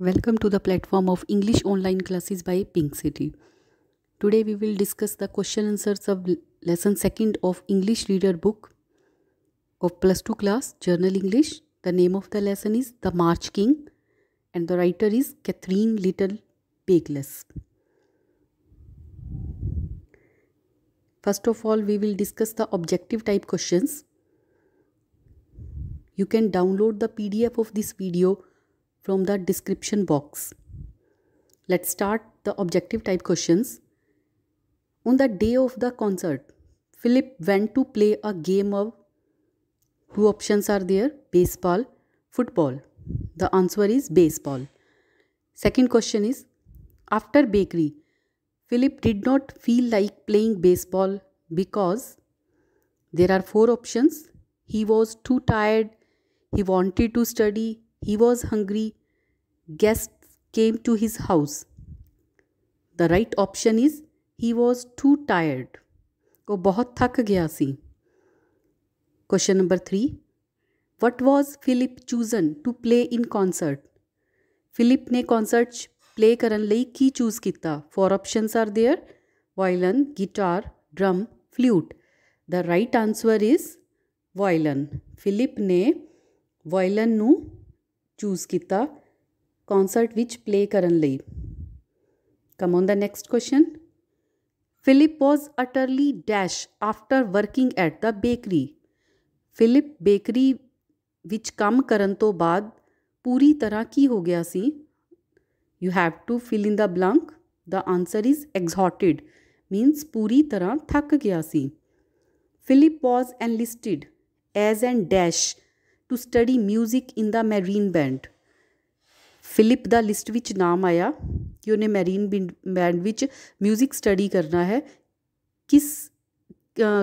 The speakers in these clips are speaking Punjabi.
Welcome to the platform of English online classes by Pink City. Today we will discuss the question answers of lesson 2nd of English reader book of plus 2 class journal English. The name of the lesson is The March King and the writer is Catherine Little Bageless. First of all we will discuss the objective type questions. You can download the PDF of this video from the description box. Let's start the objective type questions. On the day of the concert, Philip went to play a game of two options are there baseball, football. The answer is baseball. Second question is after bakery, Philip did not feel like playing baseball because there are four options. He was too tired, he wanted to study, He was hungry. Guests came to his house. The right option is he was too tired. ਉਹ ਬਹੁਤ ਥੱਕ ਗਿਆ ਸੀ question number 3 what was Philip chosen to play in concert Philip ਨੇ concert 'ਚ play ਕਰਨ ਲਈ ਕੀ ਚੂਜ਼ ਕੀਤਾ four options are there violin guitar drum flute the right answer is violin Philip ਨੇ ਵਾਇਲਨ ਨੂੰ ਚੂਜ਼ ਕੀਤਾ ਕਨਸਰਟ ਵਿੱਚ ਪਲੇ ਕਰਨ ਲਈ come on the next question Philip was utterly dashed after working at the bakery. Philip bakery ਵਿੱਚ ਕੰਮ ਕਰਨ ਤੋਂ ਬਾਅਦ ਪੂਰੀ ਤਰ੍ਹਾਂ ਕੀ ਹੋ ਗਿਆ ਸੀ? You have to fill in the blank. The answer is exhausted means ਪੂਰੀ ਤਰ੍ਹਾਂ ਥੱਕ ਗਿਆ ਸੀ. Philip was enlisted as and dash to study 뮤직 in the Marine band Philip ਦਾ ਲਿਸਟ ਵਿੱਚ ਨਾਮ ਆਇਆ ਕਿ ਉਹਨੇ ਮੈਰੀਨ ਬੈਂਡ ਵਿੱਚ 뮤직 ਸਟੱਡੀ ਕਰਨਾ ਹੈ ਕਿਸ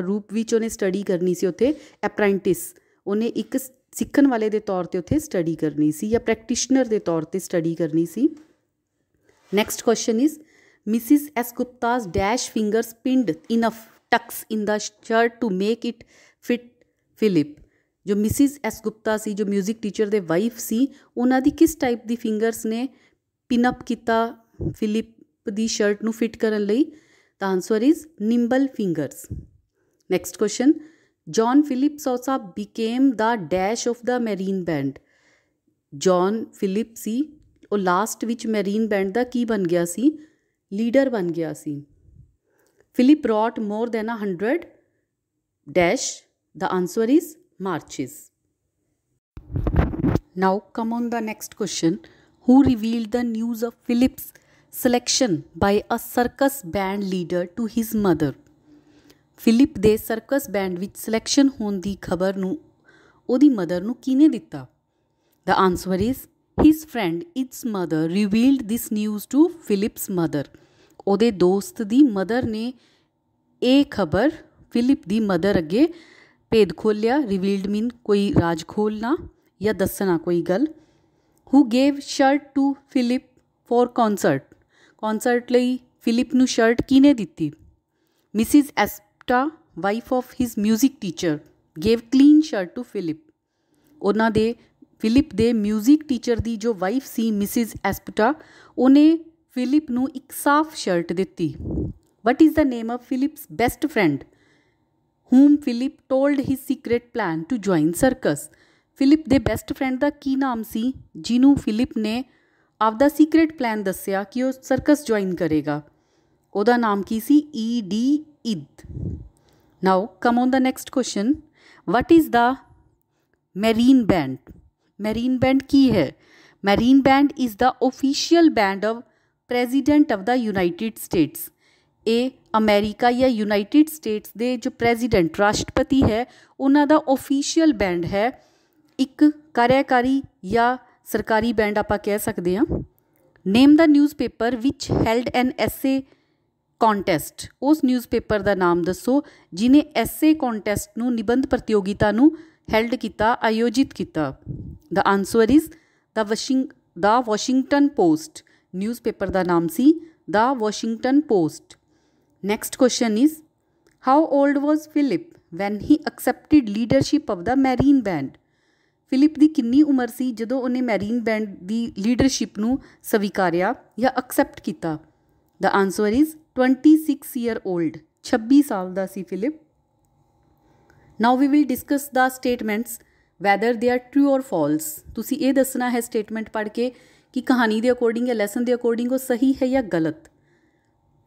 ਰੂਪ ਵਿੱਚ ਉਹਨੇ ਸਟੱਡੀ ਕਰਨੀ ਸੀ ਉੱਥੇ ਅਪ੍ਰੈਂਟਿਸ ਉਹਨੇ ਇੱਕ ਸਿੱਖਣ ਵਾਲੇ ਦੇ ਤੌਰ ਤੇ ਉੱਥੇ ਸਟੱਡੀ ਕਰਨੀ ਸੀ ਜਾਂ ਪ੍ਰੈਕਟੀਸ਼ਨਰ ਦੇ ਤੌਰ ਤੇ ਸਟੱਡੀ ਕਰਨੀ ਸੀ next question is Mrs Esputa's dash fingers pinned enough tucks in the shirt to make it fit Philip ਜੋ ਮਿਸਿਸ ਐਸ ਗੁਪਤਾ ਸੀ ਜੋ 뮤직 ਟੀਚਰ ਦੇ ਵਾਈਫ ਸੀ ਉਹਨਾਂ ਦੀ ਕਿਸ ਟਾਈਪ ਦੀ ਫਿੰਗਰਸ ਨੇ ਪਿਨ ਅਪ ਕੀਤਾ ਫਿਲਿਪ ਦੀ ਸ਼ਰਟ ਨੂੰ ਫਿਟ ਕਰਨ ਲਈ ਤਾਂ answer is nimble fingers next question John Philip Sousa became the dash of the Marine band John Philip ਸੀ ਉਹ ਲਾਸਟ ਵਿੱਚ ਮੈਰੀਨ ਬੈਂਡ ਦਾ ਕੀ ਬਣ ਗਿਆ ਸੀ ਲੀਡਰ ਬਣ ਗਿਆ ਸੀ Philip wrote more than 100 dash the answer is marches. Now come on the next question. Who revealed the news of Philip's selection by a circus band leader to his mother? Philip ਦੇ ਸਰਕਸ ਬੈਂਡ ਵਿੱਚ ਸਿਲੈਕਸ਼ਨ ਹੋਣ ਦੀ ਖਬਰ ਨੂੰ ਉਹਦੀ ਮਦਰ ਨੂੰ ਕਿਨੇ ਦਿੱਤਾ the answer is his friend its mother revealed this news to Philip's mother ਉਹਦੇ ਦੋਸਤ ਦੀ ਮਦਰ ਨੇ ਇਹ ਖਬਰ ਫਿਲਿਪ ਦੀ ਮਦਰ ਅੱਗੇ ਭੇਦ ਖੋਲਿਆ ਰਿਵੀਲਡ ਮੀਨ ਕੋਈ ਰਾਜ ਖੋਲਣਾ ਜਾਂ ਦੱਸਣਾ ਕੋਈ ਗੱਲ who gave shirt to Philip for concert concert ਲਈ ਫਿਲਿਪ ਨੂੰ ਸ਼ਰਟ ਕਿਨੇ ਦਿੱਤੀ Mrs Esputa wife of his 뮤직 teacher gave clean shirt to Philip ਉਹਨਾਂ ਦੇ ਫਿਲਿਪ ਦੇ 뮤직 ਟੀਚਰ ਦੀ ਜੋ ਵਾਈਫ ਸੀ ਮਿਸਿਸ ਐਸਪਟਾ ਉਹਨੇ ਫਿਲਿਪ ਨੂੰ ਇੱਕ ਸਾਫ਼ ਸ਼ਰਟ ਦਿੱਤੀ what is the name of Philip's best friend whom Philip told his secret plan to join circus. Philip ਦੇ best friend ਦਾ ਕੀ ਨਾਮ ਸੀ ਜਿਹਨੂੰ Philip ਨੇ ਆਪਦਾ secret plan ਦੱਸਿਆ ਕਿ ਉਹ circus join ਕਰੇਗਾ ਉਹਦਾ ਨਾਮ ਕੀ ਸੀ E D id now come on the next question what is the marine band marine band की है marine band is the official band of president of the united states ਇਹ ਅਮਰੀਕਾ ਜਾਂ ਯੂਨਾਈਟਿਡ ਸਟੇਟਸ ਦੇ ਜੋ ਪ੍ਰੈਜ਼ੀਡੈਂਟ ਰਾਸ਼ਟਰਪਤੀ ਹੈ ਉਹਨਾਂ ਦਾ ਆਫੀਸ਼ੀਅਲ ਬੈਂਡ ਹੈ ਇੱਕ ਕਾਰਿਆਕਾਰੀ ਜਾਂ ਸਰਕਾਰੀ ਬੈਂਡ ਆਪਾਂ ਕਹਿ ਸਕਦੇ ਹਾਂ ਨੇਮ ਦਾ ਨਿਊਜ਼ਪੇਪਰ ਵਿਚ ਹੈਲਡ ਐਨ ਐਸਏ ਕੰਟੈਸਟ ਉਸ ਨਿਊਜ਼ਪੇਪਰ ਦਾ ਨਾਮ ਦੱਸੋ ਜਿਨੇ ਐਸਏ ਕੰਟੈਸਟ ਨੂੰ ਨਿਬੰਧ ਪ੍ਰਤੀਯੋਗਿਤਾ ਨੂੰ ਹੈਲਡ ਕੀਤਾ ਆਯੋਜਿਤ ਕੀਤਾ the answer is the Washing the Washington Post newspaper ਦਾ ਨਾਮ ਸੀ the Washington Post next question is how old was Philip when he accepted leadership of the Marine band Philip ਦੀ ਕਿੰਨੀ ਉਮਰ ਸੀ ਜਦੋਂ ਉਹਨੇ ਮੈਰੀਨ ਬੈਂਡ ਦੀ ਲੀਡਰਸ਼ਿਪ ਨੂੰ ਸਵੀਕਾਰਿਆ ਜਾਂ ਐਕਸੈਪਟ ਕੀਤਾ the answer is 26 year old 26 ਸਾਲ ਦਾ ਸੀ Philip now we will discuss the statements whether they are true or false ਤੁਸੀਂ ਇਹ ਦੱਸਣਾ ਹੈ ਸਟੇਟਮੈਂਟ ਪੜ੍ਹ ਕੇ ਕਿ ਕਹਾਣੀ ਦੇ ਅਕੋਰਡਿੰਗ ਜਾਂ ਲੈਸਨ ਦੇ ਅਕੋਰਡਿੰਗ ਉਹ ਸਹੀ ਹੈ ਜਾਂ ਗਲਤ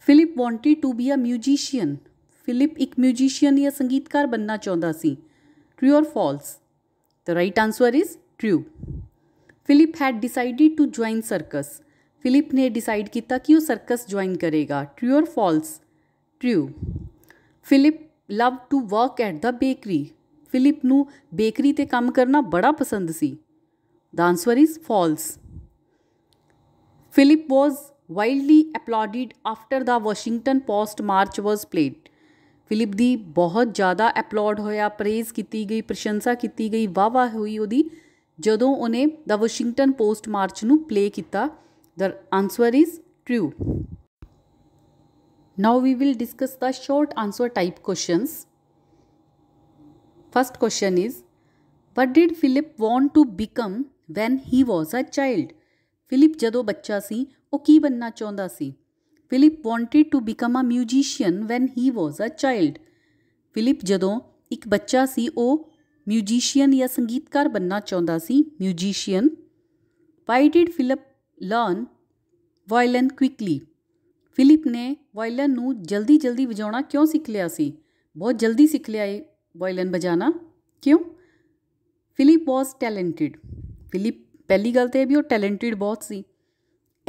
Philip wanted to be a musician Philip ਇੱਕ ਮਿਊਜੀਸ਼ੀਅਨ ਜਾਂ ਸੰਗੀਤਕਾਰ ਬੰਨਣਾ ਚਾਹੁੰਦਾ ਸੀ true or false the right answer is true Philip had decided to join circus Philip ਨੇ ਡਿਸਾਈਡ ਕੀਤਾ ਕਿ ਉਹ ਸਰਕਸ ਜੁਆਇਨ ਕਰੇਗਾ true or false true Philip love to work at the bakery Philip ਨੂੰ ਬੇਕਰੀ ਤੇ ਕੰਮ ਕਰਨਾ ਬੜਾ ਪਸੰਦ ਸੀ the answer is false Philip was widely applauded after the Washington Post March was played. Philip ਦੀ ਬਹੁਤ ਜ਼ਿਆਦਾ ਅਪਲਾਉਡ ਹੋਇਆ ਪ੍ਰੇਜ਼ ਕੀਤੀ ਗਈ ਪ੍ਰਸ਼ੰਸਾ ਕੀਤੀ ਗਈ ਵਾਹ ਵਾਹ ਹੋਈ ਉਹਦੀ ਜਦੋਂ ਉਹਨੇ ਦ ਵਾਸ਼ਿੰਗਟਨ ਪੋਸਟ ਮਾਰਚ ਨੂੰ ਪਲੇ ਕੀਤਾ the answer is true now we will discuss the short answer type questions first question is what did philip want to become when he was a child Philip ਜਦੋਂ ਬੱਚਾ ਸੀ ਉਹ ਕੀ ਬੰਨਣਾ ਚਾਹੁੰਦਾ ਸੀ Philip wanted to become a musician when he was a child Philip ਜਦੋਂ ਇੱਕ ਬੱਚਾ ਸੀ ਉਹ ਮਿਊਜੀਸ਼ੀਅਨ ਜਾਂ ਸੰਗੀਤਕਾਰ ਬੰਨਣਾ ਚਾਹੁੰਦਾ ਸੀ musician why did Philip learn violin quickly Philip ਨੇ ਵਾਇਲਨ ਨੂੰ ਜਲਦੀ ਜਲਦੀ ਵਜਾਉਣਾ ਕਿਉਂ ਸਿੱਖ ਲਿਆ ਸੀ ਬਹੁਤ ਜਲਦੀ ਸਿੱਖ ਲਿਆ ਇਹ ਵਾਇਲਨ ਵਜਾਣਾ ਕਿਉਂ ਫਿਲਿਪ ਵਾਸ ਟੈਲੈਂਟਡ ਫਿਲਿਪ ਪਹਿਲੀ ਗੱਲ ਤੇ ਇਹ ਵੀ ਉਹ ਟੈਲੈਂਟਡ ਬਹੁਤ ਸੀ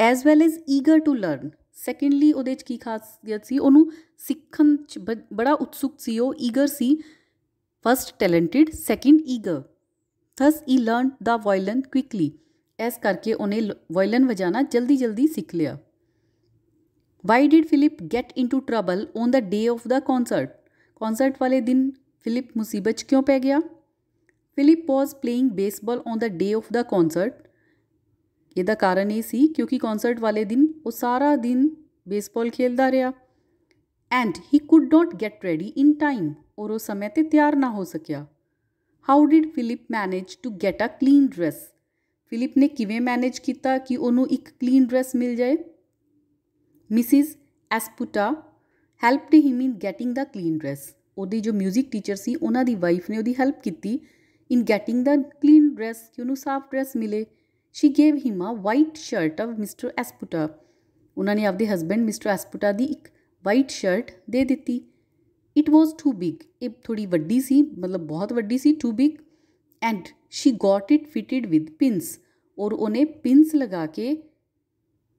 as well as eager to learn secondly ਉਹਦੇ 'ਚ ਕੀ ਖਾਸੀਅਤ ਸੀ ਉਹਨੂੰ ਸਿੱਖਣ 'ਚ ਬੜਾ ਉਤਸੁਕ ਸੀ ਉਹ ਈਗਰ ਸੀ first talented second eager thus he learned the violin quickly ਐਸ ਕਰਕੇ ਉਹਨੇ ਵਾਇਲਨ ਵਜਾਣਾ ਜਲਦੀ ਜਲਦੀ ਸਿੱਖ ਲਿਆ why did Philip get into trouble on the day of the concert concert ਵਾਲੇ ਦਿਨ ਫਿਲਿਪ ਮੁਸੀਬਤ 'ਚ ਕਿਉਂ ਪੈ ਗਿਆ Philip was playing baseball on the day of the concert ਇਹਦਾ ਕਾਰਨ ਇਹ ਸੀ ਕਿਉਂਕਿ ਕਨਸਰਟ ਵਾਲੇ ਦਿਨ ਉਹ ਸਾਰਾ ਦਿਨ ਬੇਸਬਾਲ ਖੇਡਦਾ ਰਿਹਾ and he could not get ready in time ਔਰ ਉਹ ਸਮੇਂ ਤੇ ਤਿਆਰ ਨਾ ਹੋ ਸਕਿਆ how did Philip manage to get a clean dress Philip ਨੇ ਕਿਵੇਂ ਮੈਨੇਜ ਕੀਤਾ ਕਿ ਉਹਨੂੰ ਇੱਕ ਕਲੀਨ ਡਰੈਸ ਮਿਲ ਜਾਏ Mrs Esputa helped him in getting the clean dress ਉਹਦੀ ਜੋ 뮤직 ਟੀਚਰ ਸੀ ਉਹਨਾਂ ਦੀ ਵਾਈਫ ਨੇ ਉਹਦੀ ਹੈਲਪ ਕੀਤੀ In getting the clean dress, ਉਹਨੂੰ ਸਾਫ਼ ਡਰੈਸ ਮਿਲੇ she gave him a white shirt of Mr Esputa ਉਹਨਾਂ ਨੇ ਆਪਦੇ ਹਸਬੰਡ ਮਿਸਟਰ ਐਸਪੂਟਾ ਦੀ ਇੱਕ ਵਾਈਟ ਸ਼ਰਟ ਦੇ ਦਿੱਤੀ ਇਟ ਵਾਸ ਟੂ ਬਿਗ ਇਹ ਥੋੜੀ ਵੱਡੀ ਸੀ ਮਤਲਬ ਬਹੁਤ ਵੱਡੀ ਸੀ too big and she got it fitted with pins ਔਰ ਉਹਨੇ ਪਿੰਸ ਲਗਾ ਕੇ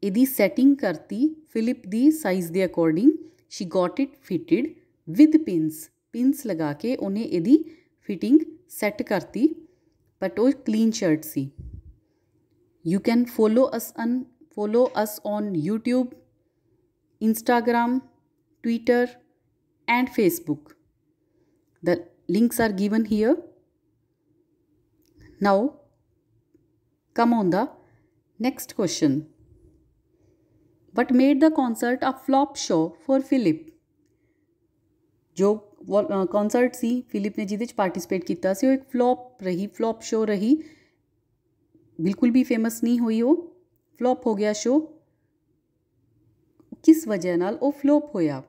ਇਹਦੀ ਸੈਟਿੰਗ ਕਰਤੀ ਫਿਲਿਪ ਦੀ ਸਾਈਜ਼ ਦੇ according she got it fitted with pins pins ਲਗਾ ਕੇ ਉਹਨੇ ਇਹਦੀ ਫਿਟਿੰਗ ਸੈੱਟ ਕਰਤੀ ਬਟ ਉਹ ਕਲੀਨ ਸ਼ਰਟ ਸੀ you can follow us on follow us on YouTube Instagram Twitter and Facebook the links are given here now come on the next question what made the concert a flop show for philip job concert ਸੀ ਫਿਲਿਪ ਨੇ ਜਿਹਦੇ ਵਿੱਚ ਪਾਰਟਿਸਿਪੇਟ ਕੀਤਾ ਸੀ ਉਹ ਇੱਕ ਫਲॉप ਰਹੀ ਫਲॉप ਸ਼ੋ ਰਹੀ ਬਿਲਕੁਲ ਵੀ ਫੇਮਸ ਨਹੀਂ ਹੋਈ ਉਹ ਫਲॉप ਹੋ ਗਿਆ ਸ਼ੋ ਕਿਸ ਵਜ੍ਹਾ ਨਾਲ ਉਹ ਫਲॉप ਹੋਇਆ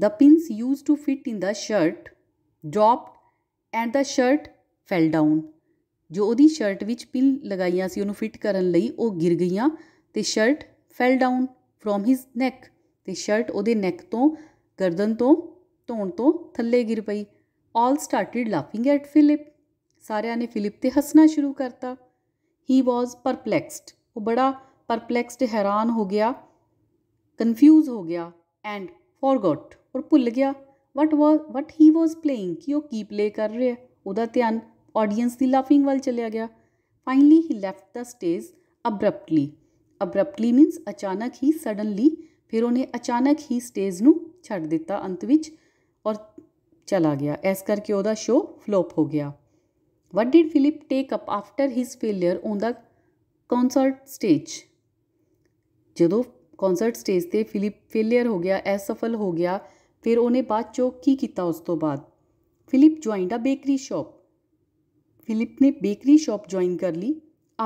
the pins used to fit in the shirt dropped and the shirt fell down ਜੋ ਉਹਦੀ ਸ਼ਰਟ ਵਿੱਚ ਪਿਨ ਲਗਾਈਆਂ ਸੀ ਉਹਨੂੰ ਫਿਟ ਕਰਨ ਲਈ ਉਹ ਗਿਰ ਗਈਆਂ ਤੇ shirt fell down from his neck ਤੇ ਸ਼ਰਟ ਉਹਦੇ ਨੈਕ ਤੋਂ ਗਰਦਨ ਤੋਂ ਧੋਣ ਤੋਂ ਥੱਲੇ ਗਿਰ ਪਈ all started laughing at Philip ਸਾਰਿਆਂ ਨੇ ਫਿਲਿਪ ਤੇ ਹੱਸਣਾ ਸ਼ੁਰੂ ਕਰਤਾ ਹੀ ਵਾਸ ਪਰਪਲੈਕਸਡ ਉਹ ਬੜਾ ਪਰਪਲੈਕਸਡ ਹੈਰਾਨ ਹੋ ਗਿਆ ਕਨਫਿਊਜ਼ ਹੋ ਗਿਆ ਐਂਡ ਫੋਰਗੋਟ ਔਰ ਭੁੱਲ ਗਿਆ ਵਟ ਵਾਸ ਵਟ ਹੀ ਵਾਸ ਪਲੇਇੰਗ ਕਿ ਉਹ ਕੀ ਪਲੇ ਕਰ ਰਿਹਾ ਉਹਦਾ ਧਿਆਨ ਆਡੀਅנס ਦੀ ਲਾਫਿੰਗ ਵੱਲ ਚਲਿਆ ਗਿਆ finally he left the stage abruptly abruptly means ਅਚਾਨਕ ਹੀ ਸਡਨਲੀ ਫਿਰ ਉਹਨੇ ਅਚਾਨਕ ਹੀ ਸਟੇਜ ਨੂੰ ਛੱਡ ਦਿੱਤਾ ਅੰਤ ਵਿੱਚ ਔਰ ਚਲਾ ਗਿਆ ਇਸ ਕਰਕੇ ਉਹਦਾ ਸ਼ੋਅ ਫਲੋਪ ਹੋ ਗਿਆ what did Philip take up after his failure on the concert stage ਜਦੋਂ ਕਨਸਰਟ ਸਟੇਜ ਤੇ ਫਿਲਿਪ ਫੇਲਿਅਰ ਹੋ ਗਿਆ ਅਸਫਲ ਹੋ ਗਿਆ ਫਿਰ ਉਹਨੇ ਬਾਅਦ ਚੋ ਕੀ ਕੀਤਾ ਉਸ ਤੋਂ ਬਾਅਦ Philip joined a bakery shop Philip ਨੇ ਬੇਕਰੀ ਸ਼ਾਪ ਜੁਆਇਨ ਕਰ ਲਈ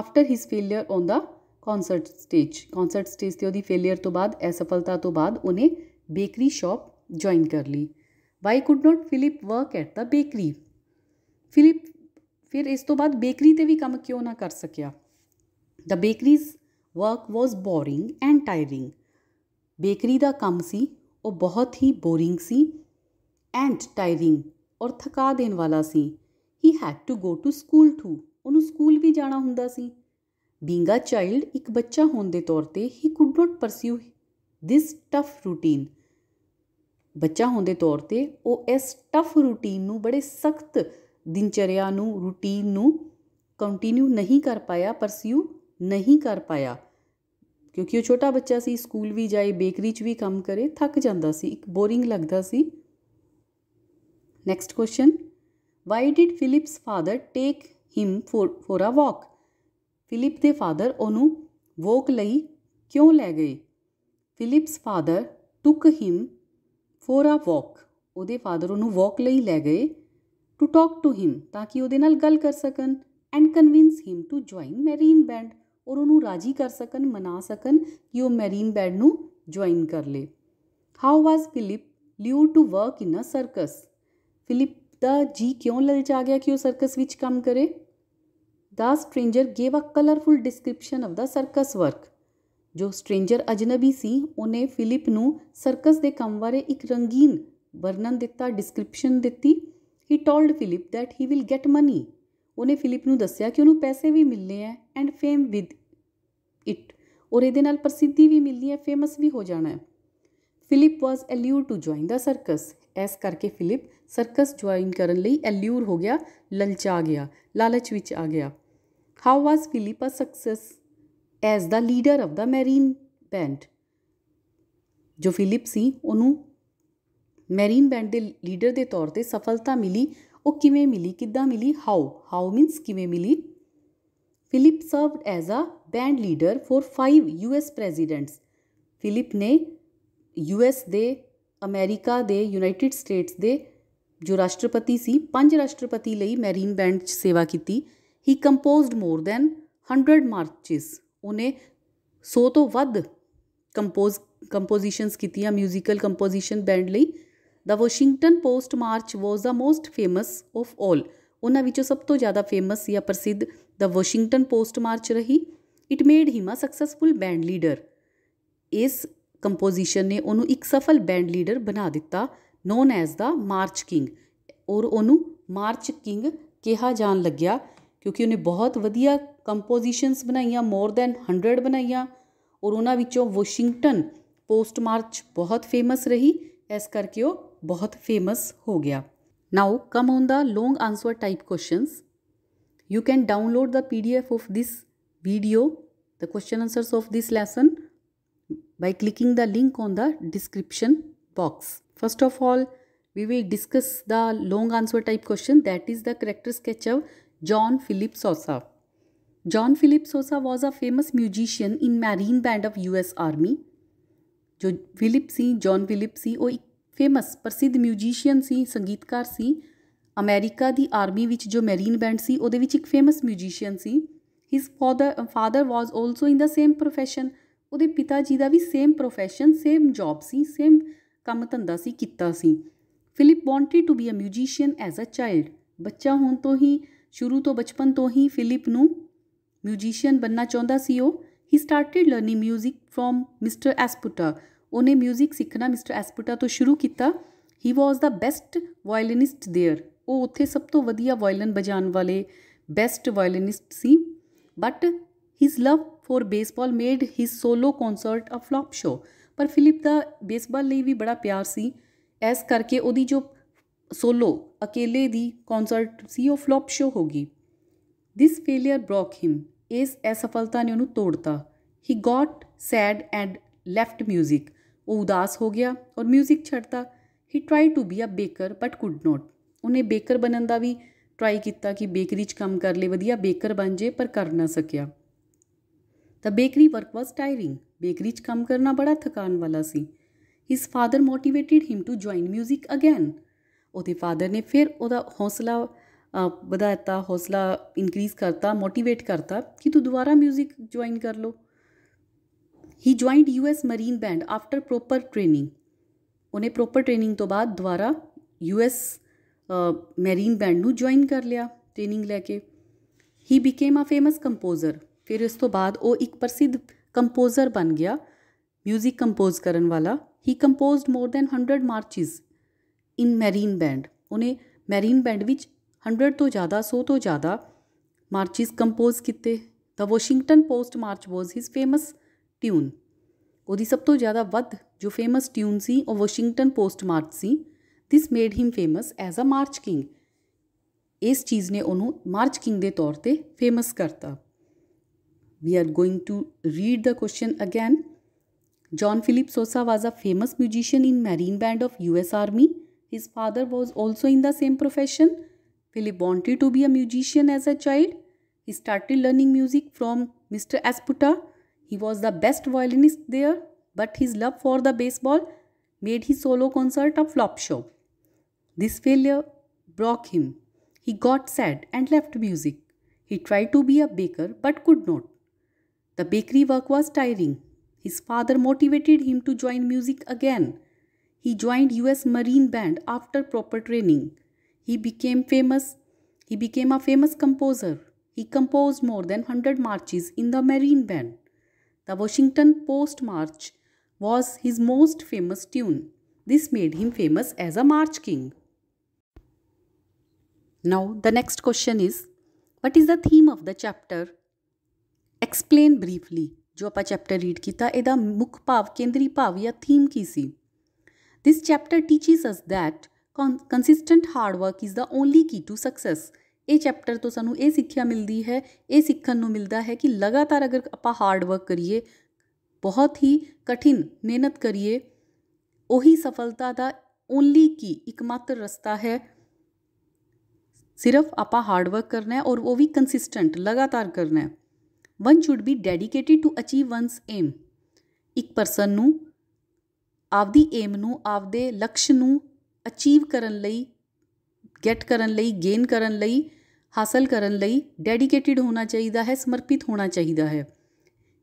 after his failure on the concert stage concert stage ਤੇ ਉਹਦੀ ਫੇਲਿਅਰ ਤੋਂ ਬਾਅਦ ਅਸਫਲਤਾ ਤੋਂ ਬਾਅਦ ਉਹਨੇ ਬੇਕਰੀ ਸ਼ਾਪ ਜੁਆਇਨ ਕਰ ਲਈ why could not Philip work at the bakery Philip ਫਿਰ ਇਸ ਤੋਂ ਬਾਅਦ ਬੇਕਰੀ ਤੇ ਵੀ ਕੰਮ ਕਿਉਂ ਨਾ ਕਰ ਸਕਿਆ the bakery's work was boring and tiring bakery ਦਾ ਕੰਮ ਸੀ ਉਹ ਬਹੁਤ ਹੀ ਬੋਰਿੰਗ ਸੀ ਐਂਡ ਟਾਇਰਿੰਗ ਔਰ ਥਕਾ ਦੇਣ ਵਾਲਾ ਸੀ he had to go to school to ਉਹਨੂੰ ਸਕੂਲ ਵੀ ਜਾਣਾ ਹੁੰਦਾ ਸੀ ਬੀਂਗ ਅ ਚਾਈਲਡ ਇੱਕ ਬੱਚਾ ਹੋਣ ਦੇ ਤੌਰ ਤੇ he could not pursue this tough routine ਬੱਚਾ ਹੋਣ ਦੇ ਤੌਰ ਤੇ ਉਹ ਇਸ ਟਫ ਰੂਟੀਨ ਨੂੰ ਬੜੇ ਸਖਤ ਦਿਨਚਰਿਆ ਨੂੰ ਰੂਟੀਨ ਨੂੰ ਕੰਟੀਨਿਊ ਨਹੀਂ ਕਰ ਪਾਇਆ ਪਰਸਿਊ ਨਹੀਂ ਕਰ ਪਾਇਆ ਕਿਉਂਕਿ ਉਹ ਛੋਟਾ ਬੱਚਾ ਸੀ ਸਕੂਲ ਵੀ ਜਾਏ ਬੇਕਰੀ 'ਚ ਵੀ ਕੰਮ ਕਰੇ ਥੱਕ ਜਾਂਦਾ ਸੀ ਇੱਕ ਬੋਰਿੰਗ ਲੱਗਦਾ ਸੀ next question why did Philip's father take him for a walk Philip ਦੇ ਫਾਦਰ ਉਹਨੂੰ ਵਾਕ ਲਈ ਕਿਉਂ ਲੈ ਗਏ Philip's father took him for a walk ਉਹਦੇ ਫਾਦਰ ਉਹਨੂੰ ਵਾਕ ਲਈ ਲੈ ਗਏ ਟੂ ਟਾਕ ਟੂ ਹਿਮ ਤਾਂ ਕਿ ਉਹਦੇ ਨਾਲ ਗੱਲ ਕਰ ਸਕਣ and convince him to join marine band ਔਰ ਉਹਨੂੰ ਰਾਜੀ ਕਰ ਸਕਣ ਮਨਾ ਸਕਣ ਕਿ ਉਹ ਮੈਰੀਨ ਬੈਂਡ ਨੂੰ ਜੁਆਇਨ ਕਰ ਲੇ how was Philip lure to work in a circus Philip ਦਾ ਜੀ ਕਿਉਂ ਲਲਚਾ ਗਿਆ ਕਿ ਉਹ ਸਰਕਸ ਵਿੱਚ ਕੰਮ ਕਰੇ ਦਾ stranger gave a colourful description of the circus work ਜੋ ਸਟ੍ਰੇਂਜਰ ਅਜਨਬੀ ਸੀ ਉਹਨੇ ਫਿਲਿਪ ਨੂੰ ਸਰਕਸ ਦੇ ਕੰਮ ਬਾਰੇ ਇੱਕ ਰੰਗੀਨ ਵਰਣਨ ਦਿੱਤਾ ਡਿਸਕ੍ਰਿਪਸ਼ਨ ਦਿੱਤੀ he told Philip that he will get money ਉਹਨੇ ਫਿਲਿਪ ਨੂੰ ਦੱਸਿਆ ਕਿ ਉਹਨੂੰ ਪੈਸੇ ਵੀ ਮਿਲਨੇ ਆ ਐਂਡ ਫੇਮ ਵਿਦ ਇਟ ਔਰ ਇਹਦੇ ਨਾਲ ਪ੍ਰਸਿੱਧੀ ਵੀ ਮਿਲਣੀ ਹੈ ਫੇਮਸ ਵੀ ਹੋ ਜਾਣਾ ਹੈ Philip was allure to join the circus as ਕਰਕੇ ਫਿਲਿਪ ਸਰਕਸ ਜੁਆਇਨ ਕਰਨ ਲਈ ਐਲਿਊਰ ਹੋ ਗਿਆ ਲਲਚਾ ਗਿਆ ਲਾਲਚ ਵਿੱਚ ਆ ਗਿਆ how was Philip a success as the leader of the Marine band ਜੋ ਫਿਲਿਪ ਸੀ ਉਹਨੂੰ ਮੈਰੀਨ ਬੈਂਡ ਦੇ ਲੀਡਰ ਦੇ ਤੌਰ ਤੇ ਸਫਲਤਾ ਮਿਲੀ ਉਹ ਕਿਵੇਂ ਮਿਲੀ ਕਿੱਦਾਂ ਮਿਲੀ ਹਾਊ ਹਾਊ ਮੀਨਸ ਕਿਵੇਂ ਮਿਲੀ Philip served as a band leader for 5 US presidents Philip ਨੇ ਯੂਐਸ ਦੇ ਅਮਰੀਕਾ ਦੇ ਯੂਨਾਈਟਿਡ ਸਟੇਟਸ ਦੇ ਜੋ ਰਾਸ਼ਟਰਪਤੀ ਸੀ ਪੰਜ ਰਾਸ਼ਟਰਪਤੀ ਲਈ ਮੈਰੀਨ ਬੈਂਡ 'ਚ ਸੇਵਾ ਕੀਤੀ he composed more than 100 marches ਉਹਨੇ 100 ਤੋਂ ਵੱਧ ਕੰਪੋਜ਼ ਕੰਪੋਜੀਸ਼ਨਸ ਕੀਤੀਆਂ 뮤지컬 ਕੰਪੋਜੀਸ਼ਨ ਬੈਂਡ ਲਈ ਦਾ Washington Post March was the most famous of 올 ਉਹਨਾਂ ਵਿੱਚੋਂ ਸਭ ਤੋਂ ਜ਼ਿਆਦਾ ਫੇਮਸ ਜਾਂ ਪ੍ਰਸਿੱਧ ਦਾ ਵਾਸ਼ਿੰਗਟਨ ਪੋਸਟ ਮਾਰਚ ਰਹੀ it made him a successful band leader ਇਸ ਕੰਪੋਜੀਸ਼ਨ ਨੇ ਉਹਨੂੰ ਇੱਕ ਸਫਲ ਬੈਂਡ ਲੀਡਰ ਬਣਾ ਦਿੱਤਾ known as the March King ਔਰ ਉਹਨੂੰ ਮਾਰਚ ਕਿੰਗ ਕਿਹਾ ਜਾਣ ਲੱਗਿਆ ਕਿਉਂਕਿ ਉਹਨੇ ਬਹੁਤ ਵਧੀਆ ਕੰਪੋਜੀਸ਼ਨਸ ਬਣਾਈਆਂ ਮੋਰ ਦੈਨ 100 ਬਣਾਈਆਂ ਔਰ ਉਹਨਾਂ ਵਿੱਚੋਂ ਵਾਸ਼ਿੰਗਟਨ ਪੋਸਟ ਮਾਰਚ ਬਹੁਤ ਫੇਮਸ ਰਹੀ ਇਸ ਕਰਕੇ ਉਹ ਬਹੁਤ ਫੇਮਸ ਹੋ ਗਿਆ now come on the long answer type questions you can download the pdf of this video the question answers of this lesson by clicking the link on the description box first of all we will discuss the long answer type question that is the character sketch of John Philip Sosa. John Philip Sosa was a famous musician in Marine Band of US Army. ਜੋ ਫਿਲਿਪ ਸੀ ਜੌਨ ਫਿਲਿਪ ਸੀ ਉਹ ਇੱਕ ਫੇਮਸ ਪ੍ਰਸਿੱਧ ਮਿਊਜੀਸ਼ੀਅਨ ਸੀ ਸੰਗੀਤਕਾਰ ਸੀ ਅਮਰੀਕਾ ਦੀ ਆਰਮੀ ਵਿੱਚ ਜੋ ਮੈਰੀਨ ਬੈਂਡ ਸੀ ਉਹਦੇ ਵਿੱਚ ਇੱਕ ਫੇਮਸ ਮਿਊਜੀਸ਼ੀਅਨ ਸੀ his father father was also in the same profession ਉਹਦੇ ਪਿਤਾ ਜੀ ਦਾ ਵੀ ਸੇਮ profession ਸੇਮ ਜੌਬ ਸੀ ਸੇਮ ਕੰਮ ਧੰਦਾ ਸੀ ਕੀਤਾ ਸੀ Philip wanted to be a musician as a child ਬੱਚਾ ਹੋਣ ਤੋਂ ਹੀ ਸ਼ੁਰੂ ਤੋਂ ਬਚਪਨ ਤੋਂ ਹੀ ਫਿਲਿਪ ਨੂੰ 뮤జిਸ਼ੀਅਨ ਬੰਨਾ ਚਾਹੁੰਦਾ ਸੀ ਉਹ he started learning 뮤직 from mister Esputa ਉਹਨੇ 뮤직 ਸਿੱਖਣਾ ਮਿਸਟਰ ਐਸਪੂਟਾ ਤੋਂ ਸ਼ੁਰੂ ਕੀਤਾ ਹੀ ਵਾਸ ਦਾ ਬੈਸਟ ਵਾਇਲਨਿਸਟ देयर ਉਹ ਉੱਥੇ ਸਭ ਤੋਂ ਵਧੀਆ ਵਾਇਲਨ ਵਜਾਉਣ ਵਾਲੇ ਬੈਸਟ ਵਾਇਲਨਿਸਟ ਸੀ but his love for baseball made his solo concert a flop show ਪਰ ਫਿਲਿਪ ਦਾ ਬੇਸਬਾਲ ਲਈ ਵੀ ਬੜਾ ਪਿਆਰ ਸੀ ਐਸ ਕਰਕੇ ਉਹਦੀ ਜੋ ਸੋਲੋ ਅਕੇਲੇ ਦੀ ਕਨਸਰਟ ਸੀ ਉਹ ਫਲॉप ਸ਼ੋ ਹੋ ਗਈ ਥਿਸ ਫੇਲਿਅਰ ਬ੍ਰੋਕ ਹਿਮ ਇਸ ਅਸਫਲਤਾ ਨੇ ਉਹਨੂੰ ਤੋੜਤਾ he got sad and left 뮤직 ਉਹ ਉਦਾਸ ਹੋ ਗਿਆ ਔਰ 뮤직 ਛੱਡਤਾ he try to be a baker but could not ਉਹਨੇ ਬੇਕਰ ਬਣਨ ਦਾ ਵੀ ਟ੍ਰਾਈ ਕੀਤਾ ਕਿ ਬੇਕਰੀ 'ਚ ਕੰਮ ਕਰ ਲੇ ਵਧੀਆ ਬੇਕਰ ਬਣ ਜੇ ਪਰ ਕਰ ਨਾ ਸਕਿਆ ਤਾਂ bakery work was tiring bakery 'ਚ ਕੰਮ ਕਰਨਾ ਬੜਾ ਥਕਾਨ ਵਾਲਾ ਸੀ his father motivated him to join 뮤직 again ਉਹਦੇ ਫਾਦਰ ਨੇ ਫਿਰ ਉਹਦਾ ਹੌਸਲਾ ਵਧਾਇਤਾ ਹੌਸਲਾ ਇਨਕਰੀਜ਼ ਕਰਤਾ ਮੋਟੀਵੇਟ ਕਰਤਾ ਕਿ ਤੂੰ ਦੁਬਾਰਾ 뮤직 ਜੁਆਇਨ ਕਰ ਲੋ he joined US marine band after proper training ਉਹਨੇ ਪ੍ਰੋਪਰ ਟ੍ਰੇਨਿੰਗ ਤੋਂ ਬਾਅਦ ਦੁਬਾਰਾ ਯੂਐਸ ਮਰੀਨ ਬੈਂਡ ਨੂੰ ਜੁਆਇਨ ਕਰ ਲਿਆ ਟ੍ਰੇਨਿੰਗ ਲੈ ਕੇ he became a famous composer ਫਿਰ ਇਸ ਤੋਂ ਬਾਅਦ ਉਹ ਇੱਕ ਪ੍ਰਸਿੱਧ ਕੰਪੋਜ਼ਰ ਬਣ ਗਿਆ 뮤직 ਕੰਪੋਜ਼ ਕਰਨ ਵਾਲਾ he composed more than 100 marches in marine band ਉਹਨੇ ਮੈਰੀਨ ਬੈਂਡ ਵਿੱਚ 100 ਤੋਂ ਜ਼ਿਆਦਾ 100 ਤੋਂ ਜ਼ਿਆਦਾ ਮਾਰਚਸ ਕੰਪੋਜ਼ ਕੀਤੇ the Washington Post March was his famous tune ਉਹਦੀ ਸਭ ਤੋਂ ਜ਼ਿਆਦਾ ਵੱਧ ਜੋ ਫੇਮਸ ਟਿਊਨ ਸੀ ਉਹ ਵਾਸ਼ਿੰਗਟਨ ਪੋਸਟ ਮਾਰਚ ਸੀ this made him famous as a March King ਇਸ ਚੀਜ਼ ਨੇ ਉਹਨੂੰ ਮਾਰਚ ਕਿੰਗ ਦੇ ਤੌਰ ਤੇ ਫੇਮਸ ਕਰਤਾ we are going to read the question again again Philip Sousa was a famous famous in marine band of U S army His father was also in the same profession. Philip wanted to be a musician as a child. He started learning music from Mr. Asputa. He was the best violinist there, but his love for the baseball made his solo concert a flop show. This failure broke him. He got sad and left music. He tried to be a baker but could not. The bakery work was tiring. His father motivated him to join music again. He joined US Marine Band after proper training. He became famous. He became a famous composer. He composed more than 100 marches in the Marine Band. The Washington Post March was his most famous tune. This made him famous as a march king. Now, the next question is What is the theme of the chapter? Explain briefly. ਜੋ ਆਪਾਂ ਚੈਪਟਰ ਰੀਡ ਕੀਤਾ ਇਹਦਾ ਮੁੱਖ ਭਾਵ ਕੇਂਦਰੀ ਭਾਵ ਜਾਂ ਥੀਮ ਕੀ ਸੀ This chapter teaches us that con- consistent hard work is the only key to success. ਇਹ ਚੈਪਟਰ ਤੋਂ ਸਾਨੂੰ ਇਹ ਸਿੱਖਿਆ ਮਿਲਦੀ ਹੈ ਇਹ ਸਿੱਖਣ ਨੂੰ ਮਿਲਦਾ ਹੈ ਕਿ ਲਗਾਤਾਰ ਅਗਰ ਆਪਾਂ ਹਾਰਡ ਵਰਕ ਕਰੀਏ ਬਹੁਤ ਹੀ ਕਠਿਨ ਮਿਹਨਤ ਕਰੀਏ ਉਹੀ ਸਫਲਤਾ ਦਾ ਓਨਲੀ ਕੀ ਇਕਮਾਤਰ ਰਸਤਾ ਹੈ ਸਿਰਫ ਆਪਾਂ ਹਾਰਡ ਵਰਕ ਕਰਨਾ ਹੈ ਔਰ ਉਹ ਵੀ ਕੰਸਿਸਟੈਂਟ ਲਗਾਤਾਰ ਕਰਨਾ ਹੈ one should be dedicated to achieve one's aim ਇੱਕ ਪਰਸਨ ਨੂੰ ਆਪਦੀ ਏਮ ਨੂੰ ਆਪਦੇ ਲਕਸ਼ ਨੂੰ ਅਚੀਵ ਕਰਨ ਲਈ ਗੈਟ ਕਰਨ ਲਈ ਗੇਨ ਕਰਨ ਲਈ ਹਾਸਲ ਕਰਨ ਲਈ ਡੈਡੀਕੇਟਿਡ ਹੋਣਾ ਚਾਹੀਦਾ ਹੈ ਸਮਰਪਿਤ ਹੋਣਾ ਚਾਹੀਦਾ ਹੈ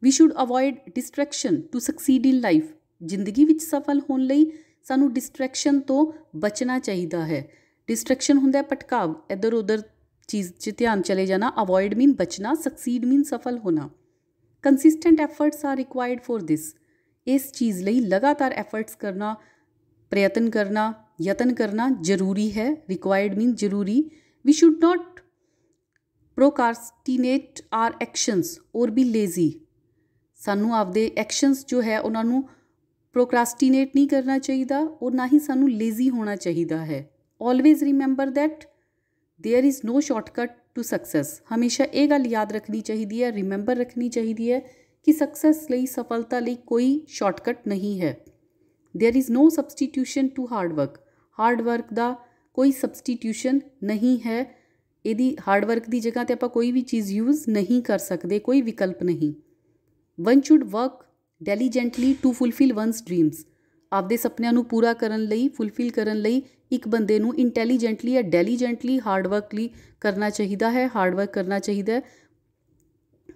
we should avoid distraction to succeed in life ਜ਼ਿੰਦਗੀ ਵਿੱਚ ਸਫਲ ਹੋਣ ਲਈ ਸਾਨੂੰ ਡਿਸਟਰੈਕਸ਼ਨ ਤੋਂ ਬਚਣਾ ਚਾਹੀਦਾ ਹੈ ਡਿਸਟਰੈਕਸ਼ਨ ਹੁੰਦਾ ਹੈ ਭਟਕਾਵ ਇੱਧਰ ਉੱਧਰ ਚੀਜ਼ 'ਚ ਧਿਆਨ ਚਲੇ ਜਾਣਾ ਅਵੋਇਡ ਮੀਨ ਬਚਣਾ ਸਕਸੀਡ ਮੀਨ ਸਫਲ ਹੋਣਾ consistent efforts are required for this ਇਸ ਚੀਜ਼ ਲਈ ਲਗਾਤਾਰ ਐਫਰਟਸ ਕਰਨਾ ਪ੍ਰਯਤਨ ਕਰਨਾ ਯਤਨ ਕਰਨਾ ਜ਼ਰੂਰੀ ਹੈ ਰਿਕੁਆਇਰਡ ਮੀਨ ਜ਼ਰੂਰੀ we should not procrastinate our actions or be lazy ਸਾਨੂੰ ਆਪਦੇ ਐਕਸ਼ਨਸ ਜੋ ਹੈ ਉਹਨਾਂ ਨੂੰ ਪ੍ਰੋਕਾਸਟੀਨੇਟ ਨਹੀਂ ਕਰਨਾ ਚਾਹੀਦਾ ਔਰ ਨਾ ਹੀ ਸਾਨੂੰ ਲੇਜ਼ੀ ਹੋਣਾ ਚਾਹੀਦਾ ਹੈ always remember that there is no shortcut to success हमेशा ये गल याद रखनी चाहिए ਹੈ रिमेंबर रखनी चाहिए ਹੈ ਕਿ ਸਕਸੈਸ ਲਈ ਸਫਲਤਾ ਲਈ ਕੋਈ ਸ਼ਾਰਟਕਟ ਨਹੀਂ ਹੈ there is no substitution to hard work hard work ਦਾ ਕੋਈ ਸਬਸਟੀਟਿਊਸ਼ਨ ਨਹੀਂ ਹੈ ਇਹਦੀ ਹਾਰਡ ਵਰਕ ਦੀ ਜਗ੍ਹਾ ਤੇ ਆਪਾਂ ਕੋਈ ਵੀ ਚੀਜ਼ ਯੂਜ਼ ਨਹੀਂ ਕਰ ਸਕਦੇ ਕੋਈ ਵਿਕਲਪ ਨਹੀਂ one should work diligently to fulfil one's dreams ਆਪਦੇ ਸੁਪਨਿਆਂ ਨੂੰ ਪੂਰਾ ਕਰਨ ਲਈ ਫੁੱਲਫਿਲ ਕਰਨ ਲਈ ਇੱਕ ਬੰਦੇ ਨੂੰ ਇੰਟੈਲੀਜੈਂਟਲੀ ਜਾਂ ਡੈਲੀਜੈਂਟਲੀ ਹਾਰਡ ਵਰਕ ਲਈ ਕਰਨਾ ਚਾਹੀਦਾ ਹੈ ਹਾਰਡ ਵਰਕ ਕਰਨਾ ਚਾਹੀਦਾ ਹੈ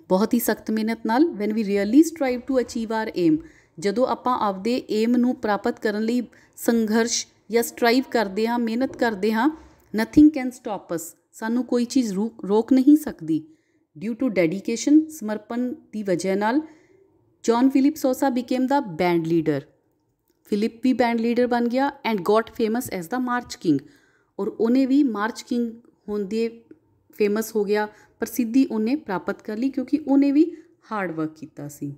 ਬਹੁਤ ਹੀ ਸਖਤ ਮਿਹਨਤ ਨਾਲ when we really strive to achieve our aim ਜਦੋਂ ਆਪਾਂ ਆਪਦੇ ਏਮ ਨੂੰ ਪ੍ਰਾਪਤ ਕਰਨ ਲਈ ਸੰਘਰਸ਼ ਜਾਂ ਸਟ੍ਰਾਈਵ ਕਰਦੇ ਹਾਂ ਮਿਹਨਤ ਕਰਦੇ ਹਾਂ ਨਥਿੰਗ ਕੈਨ ਸਟਾਪ ਅਸ ਸਾਨੂੰ ਕੋਈ ਚੀਜ਼ ਰੋਕ ਨਹੀਂ ਸਕਦੀ ਡਿਊ ਟੂ ਡੈਡੀਕੇਸ਼ਨ ਸਮਰਪਣ ਦੀ ਵਜ੍ਹਾ ਨਾਲ John Philip Sousa became the band leader Philip ਵੀ ਬੈਂਡ ਲੀਡਰ ਬਣ ਗਿਆ and got famous as the March King ਔਰ ਉਹਨੇ ਵੀ ਮਾਰਚ ਕਿੰਗ ਹੁੰਦੇ ਫੇਮਸ ਹੋ ਗਿਆ प्रसिद्धि उन्हें प्राप्त कर ली क्योंकि उन्हें भी हार्ड वर्क किया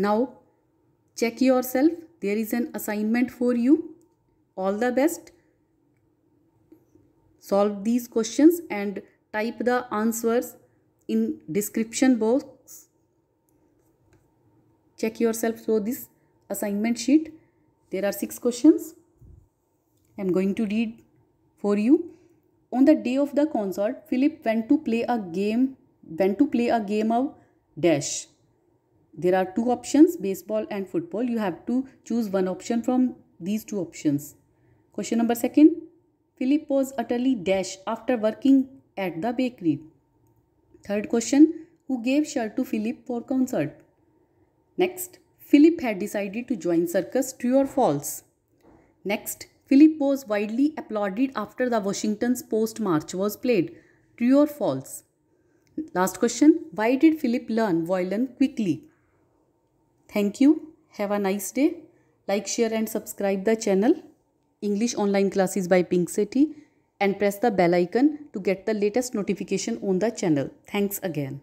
now check yourself there is an assignment for you all the best solve these question and type the answers in description box check yourself for this assignment sheet there are six question I am going to read for you On the day of the concert, Philip went to play a game went to play a game of dash. There are two options, baseball and football. You have to choose one option from these two options. Question number second. Philip was utterly dashed after working at the bakery. Third question. Who gave shirt to Philip for concert? Next. Philip had decided to join circus, true or false? Next, Philip was widely applauded after the Washington's Post March was played. True or false? Last question Why did Philip learn violin quickly? Thank you. Have a nice day. Like, share, and subscribe the channel English Online Classes by Pink City and press the bell icon to get the latest notification on the channel. Thanks again.